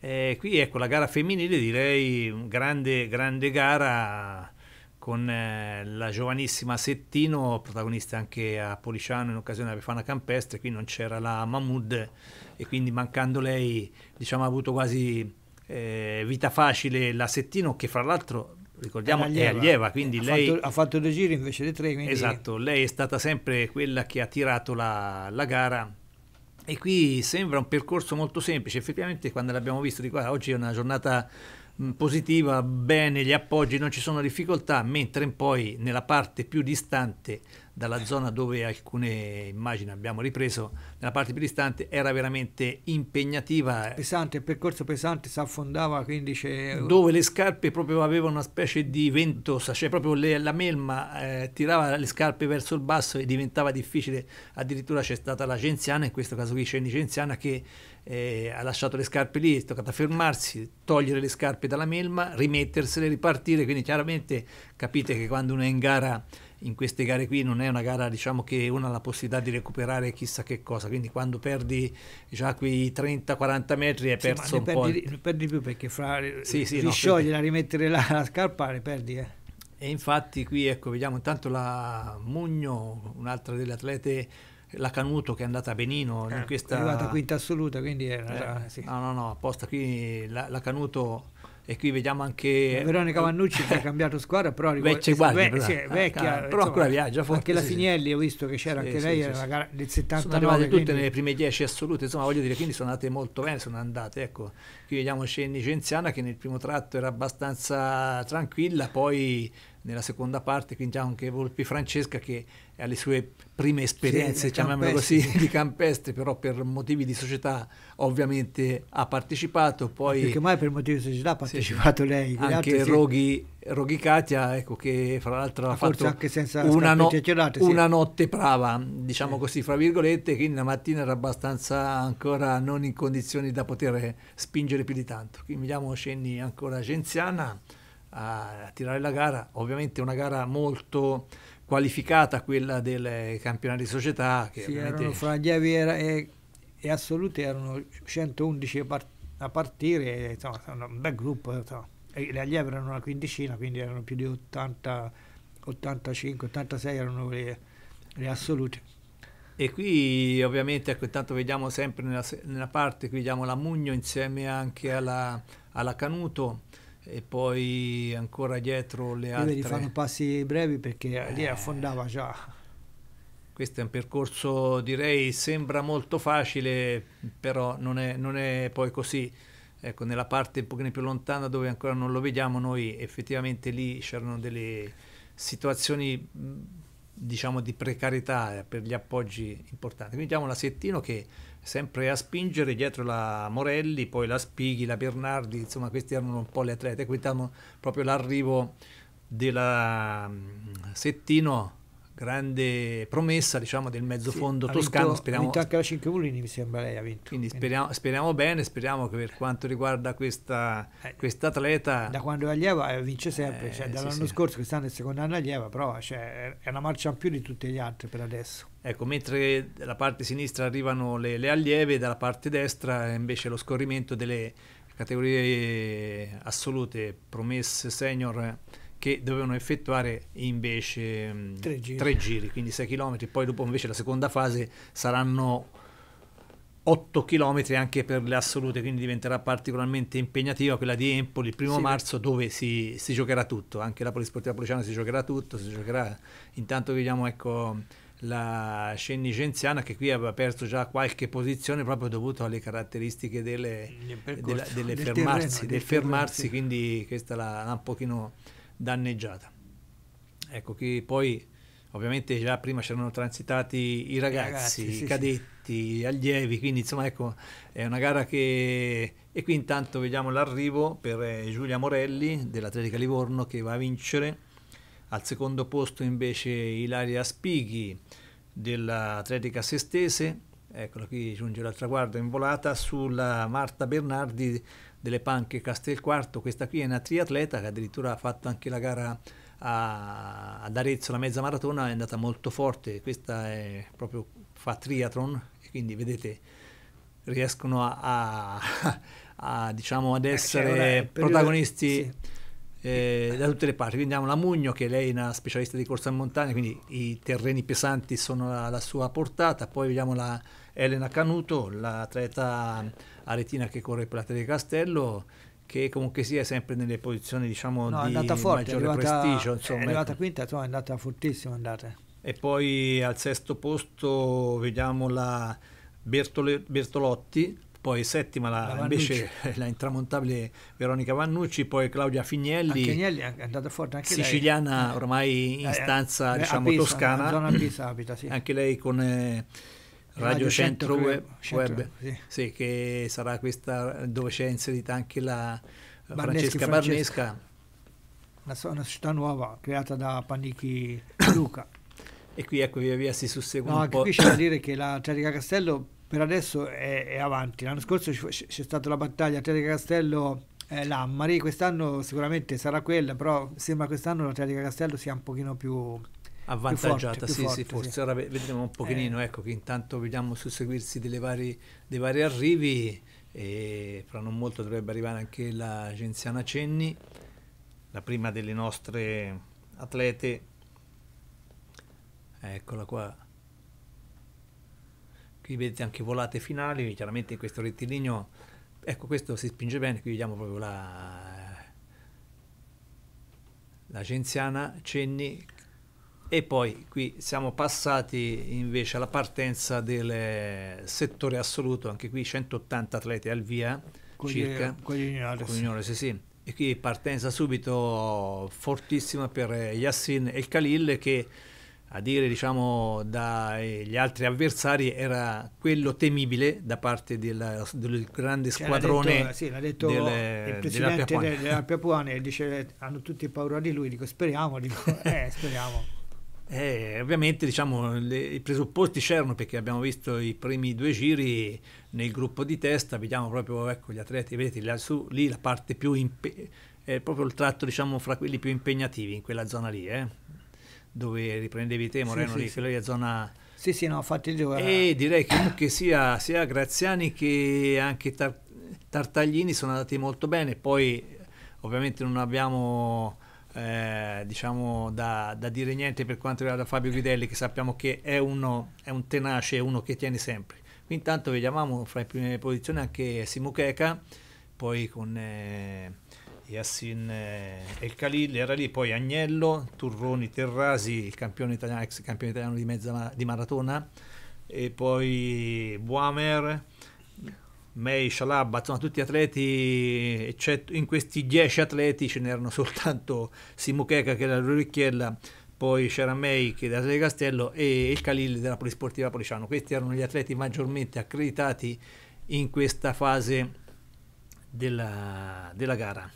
Speaker 1: Eh, qui ecco la gara femminile, direi grande, grande gara con eh, la giovanissima Settino, protagonista anche a Policiano in occasione della Befana Campestre, qui non c'era la Mahmoud e quindi mancando lei diciamo, ha avuto quasi eh, vita facile la Settino che fra l'altro ricordiamo, allieva. è allieva, quindi ha lei... Fatto, ha fatto due giri invece dei tre, quindi... Esatto, lei è stata sempre quella che ha tirato la, la gara e qui sembra un percorso molto semplice, effettivamente quando l'abbiamo visto di qua, ah, oggi è una giornata positiva, bene, gli appoggi, non ci sono difficoltà, mentre poi nella parte più distante dalla zona dove alcune immagini abbiamo ripreso, nella parte più distante, era veramente impegnativa. Pesante, il percorso pesante si affondava, quindi c'è... Dove le scarpe proprio avevano una specie di ventosa, cioè proprio le, la melma eh, tirava le scarpe verso il basso e diventava difficile, addirittura c'è stata la Genziana, in questo caso qui c'è di Genziana che eh, ha lasciato le scarpe lì, è toccata fermarsi, togliere le scarpe dalla melma, rimettersele, ripartire, quindi chiaramente capite che quando uno è in gara in queste gare qui non è una gara diciamo, che uno ha la possibilità di recuperare chissà che cosa, quindi quando perdi già quei 30-40 metri è perso sì, un perdi, po'. Il...
Speaker 2: perdi più perché fra sì, eh, sì, riscioglierla,
Speaker 1: no, rimettere la, la scarpa le perdi. Eh. E infatti qui ecco, vediamo intanto la Mugno, un'altra delle atlete la Canuto che è andata benino eh, in questa... è arrivata quinta
Speaker 2: assoluta quindi era,
Speaker 1: eh, sì. no no no apposta qui la, la Canuto e qui vediamo anche eh, Veronica eh, Vannucci che ha eh, cambiato
Speaker 2: squadra però riguarda, vecchia, guardia, ve, esatto. sì, vecchia ah, però ancora viaggia forte anche la Finielli sì. ho visto che c'era sì, anche lei era del 79 sono arrivate tutte nelle
Speaker 1: prime 10 assolute insomma voglio dire quindi sono andate molto bene sono andate ecco qui vediamo Cenni Cenziana che nel primo tratto era abbastanza tranquilla poi nella seconda parte quindi anche Volpi Francesca che alle sue prime esperienze, sì, chiamiamolo così, di campestre, però per motivi di società ovviamente ha partecipato. Poi, Perché mai per motivi di società ha partecipato sì, lei. Anche Roghi, Roghi Katia, ecco, che fra l'altro ha fatto una, no una diciamo sì. notte brava, diciamo così, fra virgolette, quindi la mattina era abbastanza ancora non in condizioni da poter spingere più di tanto. Quindi vediamo Cenni ancora Genziana a, a tirare la gara, ovviamente una gara molto qualificata quella del campionato di società. Che sì, veramente... erano
Speaker 2: fra Javiera e, e Assoluti erano 111 part a partire, insomma, un bel gruppo. Insomma. E le allievi erano una quindicina, quindi erano più di 80, 85, 86 erano le, le assolute.
Speaker 1: E qui ovviamente, ecco, intanto vediamo sempre nella, nella parte, qui vediamo la Mugno insieme anche alla, alla Canuto e poi ancora dietro le altre. Io fanno
Speaker 2: passi brevi perché eh, lì
Speaker 1: affondava già. Questo è un percorso, direi, sembra molto facile, però non è, non è poi così. Ecco, nella parte un pochino più lontana dove ancora non lo vediamo, noi effettivamente lì c'erano delle situazioni, diciamo, di precarietà eh, per gli appoggi importanti. Quindi abbiamo la Settino che sempre a spingere dietro la Morelli, poi la Spighi, la Bernardi, insomma questi erano un po' le atlete, quindi proprio l'arrivo della mm, Settino grande promessa diciamo, del
Speaker 2: mezzo sì, toscano. Vinto, speriamo, ha vinto anche la 5 Mulini, mi sembra lei ha vinto. Quindi
Speaker 1: speriamo, speriamo bene, speriamo che per quanto riguarda questa eh, atleta... Da quando è allieva eh, vince sempre, eh, cioè, dall'anno sì,
Speaker 2: scorso, quest'anno è il secondo anno allieva, però cioè, è una marcia in più di tutti gli altri per adesso. Ecco,
Speaker 1: mentre dalla parte sinistra arrivano le, le allieve, dalla parte destra invece lo scorrimento delle categorie eh, assolute, promesse senior che dovevano effettuare invece tre, giri. tre giri, quindi 6 km, poi dopo invece la seconda fase saranno 8 km anche per le assolute, quindi diventerà particolarmente impegnativa quella di Empoli il primo sì, marzo dove si, si, giocherà tutto, anche la Polisportiva Policiana si giocherà tutto, si giocherà intanto vediamo ecco la Scenicenziana che qui aveva perso già qualche posizione proprio dovuto alle caratteristiche delle,
Speaker 2: percorso, della, delle del fermarsi, terreno, del fermarsi
Speaker 1: quindi questa la, la un pochino danneggiata. Ecco che poi ovviamente già prima c'erano transitati i ragazzi, ragazzi sì, i cadetti, sì. gli allievi, quindi insomma ecco è una gara che... E qui intanto vediamo l'arrivo per eh, Giulia Morelli dell'Atletica Livorno che va a vincere, al secondo posto invece Ilaria Spighi dell'Atletica Sestese, eccola qui giunge dal traguardo in volata sulla Marta Bernardi delle panche Castelquarto, questa qui è una triatleta che addirittura ha fatto anche la gara a, ad Arezzo, la mezza maratona, è andata molto forte, questa è proprio fa triathlon, quindi vedete riescono a, a, a diciamo ad eh, cioè, essere eh, protagonisti. Sì. Eh, da tutte le parti. Quindi abbiamo la Mugno, che lei è una specialista di corsa in montagna, quindi i terreni pesanti sono alla, alla sua portata. Poi vediamo la Elena Canuto, l'atleta Aretina che corre per la Tele Castello che comunque sia sempre nelle posizioni diciamo no, di forte, maggiore arrivata, prestigio insomma, è arrivata
Speaker 2: ecco. quinta insomma è andata fortissima andate.
Speaker 1: e poi al sesto posto vediamo la Bertole, Bertolotti poi settima la, la invece la intramontabile Veronica Vannucci, poi Claudia Fignelli, Fignelli
Speaker 2: è andata forte anche siciliana
Speaker 1: lei. Eh, ormai in eh, stanza eh, diciamo, Pisa, toscana, in abita, sì. anche lei con eh, Radio, Centro, Centro, Web, Centro, Web sì. Sì, che sarà questa dove c'è inserita anche la Barneschi, Francesca, Francesca
Speaker 2: Barnesca. Una, una società nuova creata da Panichi Luca. e qui ecco via via si susseguono no, anche qui c'è da dire che la Atletica Castello per adesso è, è avanti l'anno scorso c'è stata la battaglia Atletica Castello eh, Lammari quest'anno sicuramente sarà quella però sembra quest'anno la l'Atletica Castello sia un pochino più avvantaggiata, più forte, più forte, sì, forse sì.
Speaker 1: ora vedremo un pochino, eh. ecco che intanto vediamo susseguirsi vari, dei vari arrivi e fra non molto dovrebbe arrivare anche la Genziana Cenni, la prima delle nostre atlete, eccola qua, qui vedete anche volate finali, chiaramente in questo rettilineo, ecco questo si spinge bene, qui vediamo proprio la, la Genziana Cenni e poi qui siamo passati invece alla partenza del eh, settore assoluto, anche qui 180 atleti al via Cogliere, circa. Coglignore, Coglignore sì. sì. E qui partenza subito fortissima per Yassin e il Khalil che a dire diciamo dagli altri avversari era quello temibile da parte della, del grande squadrone detto, sì, l'ha detto delle, il presidente della
Speaker 2: Piapuane, della dice hanno tutti paura di lui dico speriamo dico, eh, speriamo
Speaker 1: eh, ovviamente diciamo, le, i presupposti c'erano perché abbiamo visto i primi due giri nel gruppo di testa, vediamo proprio ecco, gli atleti, vedete là, su, lì la parte più impe- è eh, proprio il tratto diciamo, fra quelli più impegnativi in quella zona lì, eh, dove riprendevi te Moreno sì, lì, sì, quella sì. è zona... Sì, sì, no,
Speaker 2: fatti giù. Eh,
Speaker 1: e direi che sia, sia Graziani che anche Tar- Tartaglini sono andati molto bene, poi ovviamente non abbiamo eh, diciamo da, da, dire niente per quanto riguarda Fabio Gridelli che sappiamo che è, uno, è un tenace, uno che tiene sempre. Intanto vediamo fra le prime posizioni anche Simu Simucheka, poi con eh, Yassin eh, El Khalil, era lì, poi Agnello, Turroni, Terrasi, il campione italiano, ex campione italiano di, mezza, di maratona, e poi Buamer, May, Shalabba, insomma tutti atleti, eccetto, in questi 10 atleti ce n'erano soltanto Simucheca che era l'Uricchiella, poi c'era May che era Atleti Castello e il Khalil della Polisportiva Policiano. Questi erano gli atleti maggiormente accreditati in questa fase della, della gara.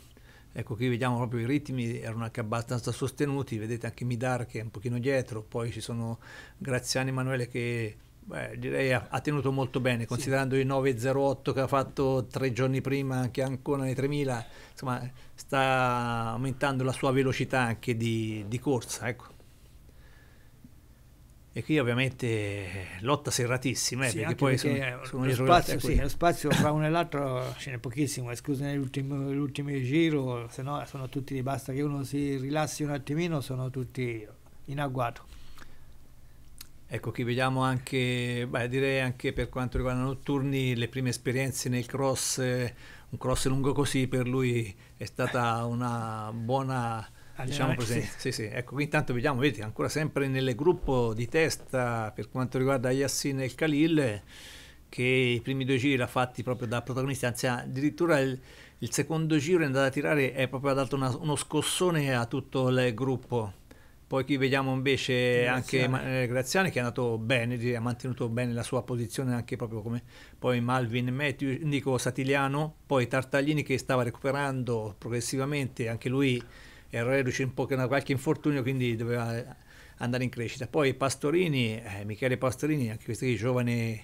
Speaker 1: Ecco, qui vediamo proprio i ritmi, erano anche abbastanza sostenuti, vedete anche Midar che è un pochino dietro, poi ci sono Graziani Emanuele che Beh, direi ha tenuto molto bene, considerando sì. i 9,08 che ha fatto tre giorni prima anche ancora nei 3.000, insomma sta aumentando la sua velocità anche di, di corsa. Ecco. E qui ovviamente lotta serratissima, eh, sì, perché poi perché sono, sono lo, spazio, sì, lo
Speaker 2: spazio fra uno e l'altro ce n'è pochissimo, scusa nell'ultimo, giro, se no sono tutti, di basta che uno si rilassi un attimino, sono tutti in agguato.
Speaker 1: Ecco, qui vediamo anche, beh, direi anche per quanto riguarda notturni, le prime esperienze nel cross, eh, un cross lungo così per lui è stata una buona ah, diciamo presenza. Eh, sì, sì. Ecco, qui intanto vediamo, vedi, ancora sempre nel gruppo di testa per quanto riguarda Yassin e il Khalil, che i primi due giri l'ha fatti proprio da protagonista, anzi addirittura il, il secondo giro è andato a tirare, è proprio ha dato una, uno scossone a tutto il gruppo. Poi qui vediamo invece Graziani. anche eh, Graziani che è andato bene, ha mantenuto bene la sua posizione anche proprio come poi Malvin Matthew, Nico Satiliano, poi Tartaglini che stava recuperando progressivamente, anche lui era reduce un po' che qualche infortunio, quindi doveva eh, andare in crescita. Poi Pastorini, eh, Michele Pastorini, anche questi giovani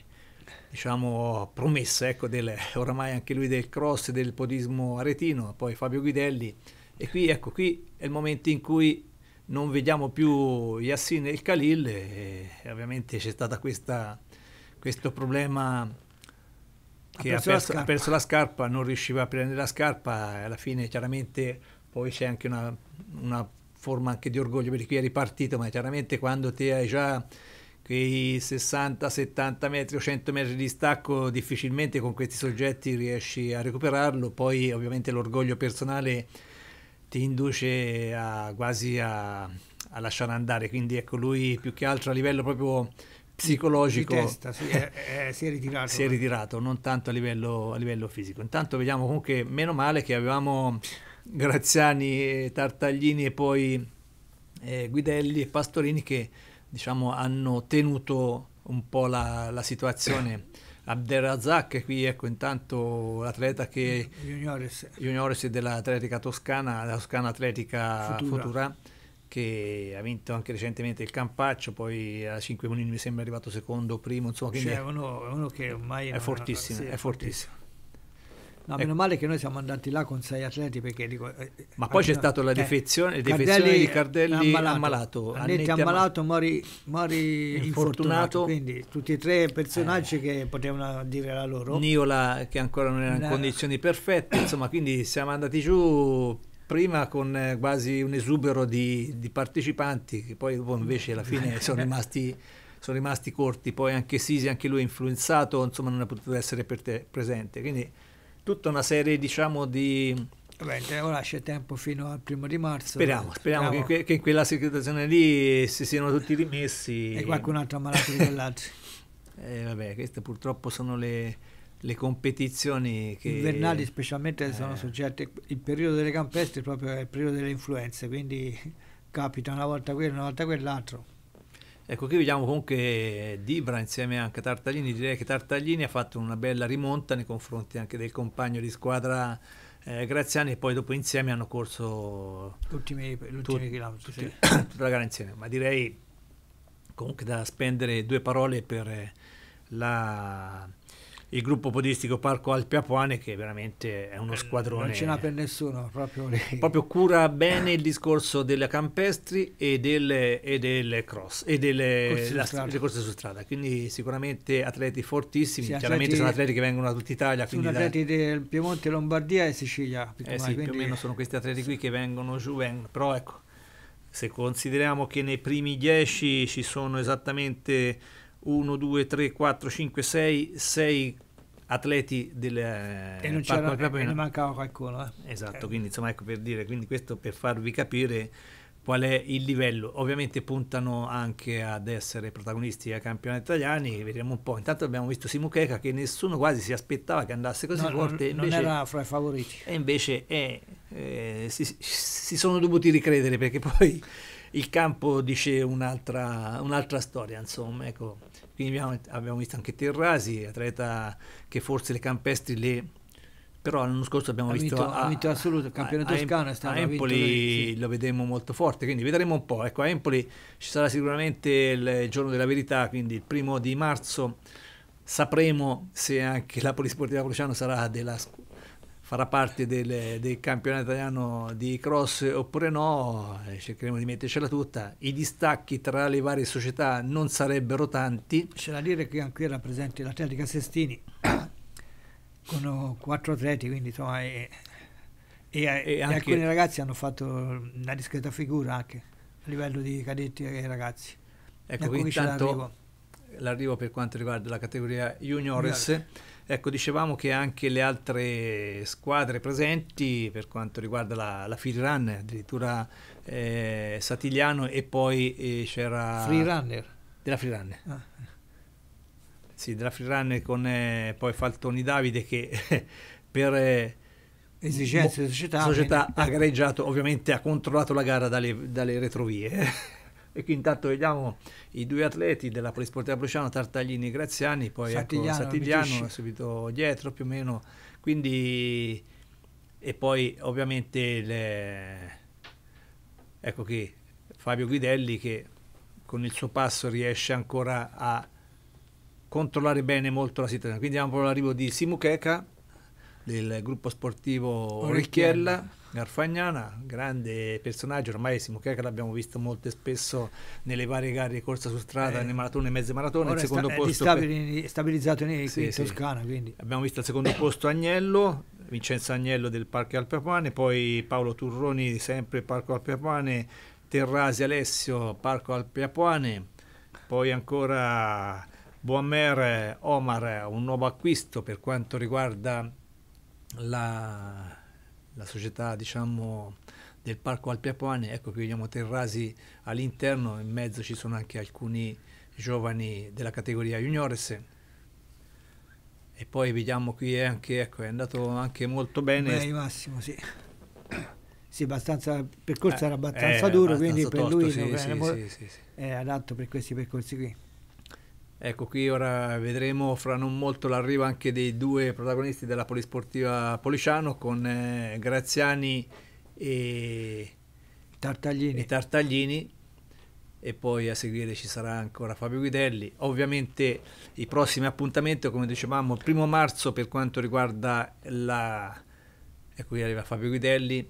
Speaker 1: diciamo promessa, ecco, del, oramai anche lui del cross del podismo aretino, poi Fabio Guidelli e qui ecco qui è il momento in cui non vediamo più Yassin e il Khalil e, e ovviamente c'è stato questo problema che ha perso, ha, perso, ha perso, la scarpa, non riusciva a prendere la scarpa e alla fine chiaramente poi c'è anche una, una forma anche di orgoglio per chi è ripartito, ma chiaramente quando te hai già quei 60, 70 metri o 100 metri di stacco difficilmente con questi soggetti riesci a recuperarlo, poi ovviamente l'orgoglio personale ti induce a, quasi a, a, lasciare andare. Quindi ecco, lui più che altro a livello proprio psicologico testa, si, è, è, si, è, ritirato. Si è ritirato, non tanto a livello, a livello fisico. Intanto vediamo comunque, meno male che avevamo Graziani, Tartaglini e poi eh, Guidelli e Pastorini che diciamo hanno tenuto un po' la, la situazione Abderrazak, qui ecco intanto l'atleta che... Juniores. Juniores dell'Atletica Toscana, la Toscana Atletica Futura. Futura. che ha vinto anche recentemente il Campaccio, poi a 5 minuti mi sembra arrivato secondo, primo, insomma... Cioè, uno,
Speaker 2: uno che ormai... È, è fortissimo, è fortissimo. No, ecco. meno male che noi siamo andati là con sei atleti perché dico, eh, eh, Ma poi c'è stata la defezione, eh, defezione di Cardelli ammalato. ammalato Annetti ammalato, Mori, Mori infortunato. infortunato. Quindi tutti e tre personaggi eh. che potevano dire la loro.
Speaker 1: Niola che ancora non era in eh. condizioni perfette, insomma quindi siamo andati giù prima con eh, quasi un esubero di, di partecipanti che poi dopo invece alla fine sono rimasti sono rimasti corti, poi anche Sisi, anche lui influenzato, insomma non è potuto essere per te, presente. Quindi tutta una serie diciamo di
Speaker 2: Vabbè, ora c'è tempo fino al primo di marzo. Speriamo, speriamo, speriamo.
Speaker 1: Che, che, in quella situazione lì si siano tutti rimessi. E qualcun altro ammalato di quell'altro. eh, vabbè, queste purtroppo sono le, le competizioni che... Invernali specialmente eh. sono
Speaker 2: soggette... Il periodo delle campestre è proprio il periodo delle influenze, quindi capita una volta quello, una volta quell'altro.
Speaker 1: Ecco, qui vediamo comunque Dibra insieme anche a Tartaglini. Direi che Tartaglini ha fatto una bella rimonta nei confronti anche del compagno di squadra eh, Graziani e poi dopo insieme hanno corso ultimi, l'ultimi chilometri, tutti, sì. tutta la gara insieme. Ma direi comunque da spendere due parole per eh, la il gruppo podistico Parco Alpi Apuane che veramente è uno eh, squadrone. Non ce n'ha per nessuno, proprio lì. Proprio cura bene il discorso delle campestri e delle, e delle cross e delle corse, la, corse su strada, quindi sicuramente atleti fortissimi, sì, chiaramente atleti, sono atleti che vengono da tutta Italia. Sono atleti
Speaker 2: da... del Piemonte, Lombardia e Sicilia. Eh sì, quindi... più o meno
Speaker 1: sono questi atleti qui che vengono giù, vengono. però ecco, se consideriamo che nei primi dieci ci sono esattamente 1, 2, 3, 4, 5, 6, 6 atleti del e non eh, Parco c'era, e ne
Speaker 2: mancava qualcuno eh? esatto eh.
Speaker 1: quindi insomma ecco per dire quindi questo per farvi capire qual è il livello ovviamente puntano anche ad essere protagonisti a campionati italiani vedremo un po' intanto abbiamo visto Simucheca che nessuno quasi si aspettava che andasse così no, forte non, invece, non era fra i favoriti e invece eh, si, si sono dovuti ricredere perché poi il campo dice un'altra, un'altra storia, insomma. Ecco. Quindi abbiamo, abbiamo, visto anche Terrasi, atleta che forse le campestri le... Però l'anno scorso abbiamo ha visto... Vinto, a, ha vinto assoluto, il campionato toscano è stato... A Empoli vinto, sì. lo vedremo molto forte, quindi vedremo un po'. Ecco, a Empoli ci sarà sicuramente il giorno della verità, quindi il primo di marzo sapremo se anche la Polisportiva Cruciano sarà della scuola farà parte del, del, campionato italiano di cross oppure no, eh, cercheremo di mettercela tutta. I distacchi tra le varie società non sarebbero tanti. C'è da
Speaker 2: dire che anche era presente l'Atletica Sestini con quattro atleti, quindi insomma... E, e, e, e anche, alcuni ragazzi hanno fatto una discreta figura anche a livello di cadetti e ragazzi. Ecco, ecco intanto l'arrivo. l'arrivo
Speaker 1: per quanto riguarda la categoria juniores. juniores Ecco, dicevamo che anche le altre squadre presenti per quanto riguarda la, la free run, addirittura eh, Satigliano e poi eh, c'era... Free runner? Della free runner. Ah. Sì, della free runner con eh, poi Faltoni Davide che per... Eh, Esigenze di società. società ha gareggiato, ovviamente ha controllato la gara dalle, dalle retrovie. E qui intanto vediamo i due atleti della Polisportiva Bresciano, Tartaglini e Graziani, poi Satigliano, ecco, Satigliano subito dietro più o meno. Quindi, e poi ovviamente le... ecco qui Fabio Guidelli che con il suo passo riesce ancora a controllare bene molto la situazione. Quindi abbiamo l'arrivo di Simu Checa del gruppo sportivo Orecchiella. Garfagnana, grande personaggio, ormai che l'abbiamo visto molto spesso nelle varie gare di corsa su strada, eh, nelle maratone e mezze maratone, il secondo sta, eh, posto stabili,
Speaker 2: per... stabilizzato in, sì, in sì. Toscana, quindi.
Speaker 1: Abbiamo visto al secondo posto Agnello, Vincenzo Agnello del Parco Alpeapane, poi Paolo Turroni sempre Parco Alpeapane, Terrasi Alessio Parco Alpeapane, poi ancora Boamer Omar, un nuovo acquisto per quanto riguarda la la società diciamo, del Parco Alpi ecco che vediamo Terrasi all'interno, in mezzo ci sono anche alcuni giovani della categoria juniores. E poi vediamo qui è anche, ecco, è andato anche molto
Speaker 2: bene. Beh, Massimo, sì. Sì, abbastanza, il percorso eh, era abbastanza eh, duro, abbastanza quindi per tosto, lui sì, sì, sì, è adatto per questi percorsi qui.
Speaker 1: Ecco, qui ora vedremo fra non molto l'arrivo anche dei due protagonisti della Polisportiva Policiano con eh, Graziani e Tartaglini. e Tartaglini e poi a seguire ci sarà ancora Fabio Guidelli. Ovviamente i prossimi appuntamenti, come dicevamo, il primo marzo per quanto riguarda la... Ecco qui arriva Fabio Guidelli,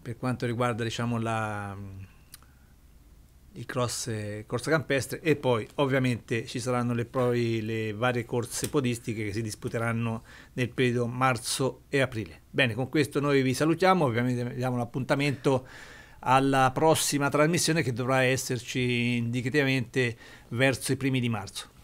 Speaker 1: per quanto riguarda diciamo la il cross eh, corsa campestre e poi ovviamente ci saranno le, poi, le varie corse podistiche che si disputeranno nel periodo marzo e aprile. Bene, con questo noi vi salutiamo, ovviamente vi diamo l'appuntamento alla prossima trasmissione che dovrà esserci indicativamente verso i primi di marzo.